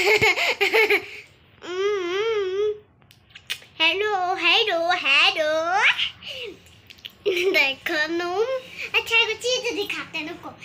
Mm-hmm. hello, hello, hello. Välkommen. Jag tar och tittar till katten och går.